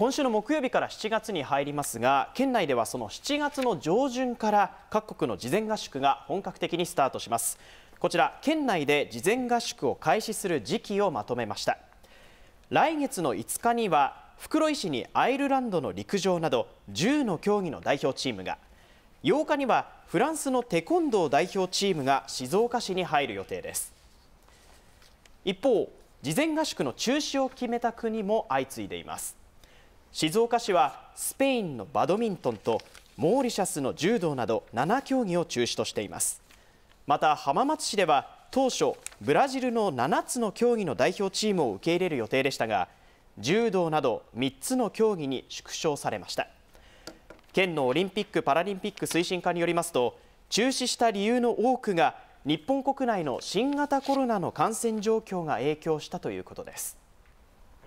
今週の木曜日から7月に入りますが県内ではその7月の上旬から各国の事前合宿が本格的にスタートしますこちら県内で事前合宿を開始する時期をまとめました来月の5日には袋井市にアイルランドの陸上など10の競技の代表チームが8日にはフランスのテコンドー代表チームが静岡市に入る予定です一方事前合宿の中止を決めた国も相次いでいます静岡市はスペインのバドミントンとモーリシャスの柔道など7競技を中止としていますまた浜松市では当初ブラジルの7つの競技の代表チームを受け入れる予定でしたが柔道など3つの競技に縮小されました県のオリンピック・パラリンピック推進課によりますと中止した理由の多くが日本国内の新型コロナの感染状況が影響したということです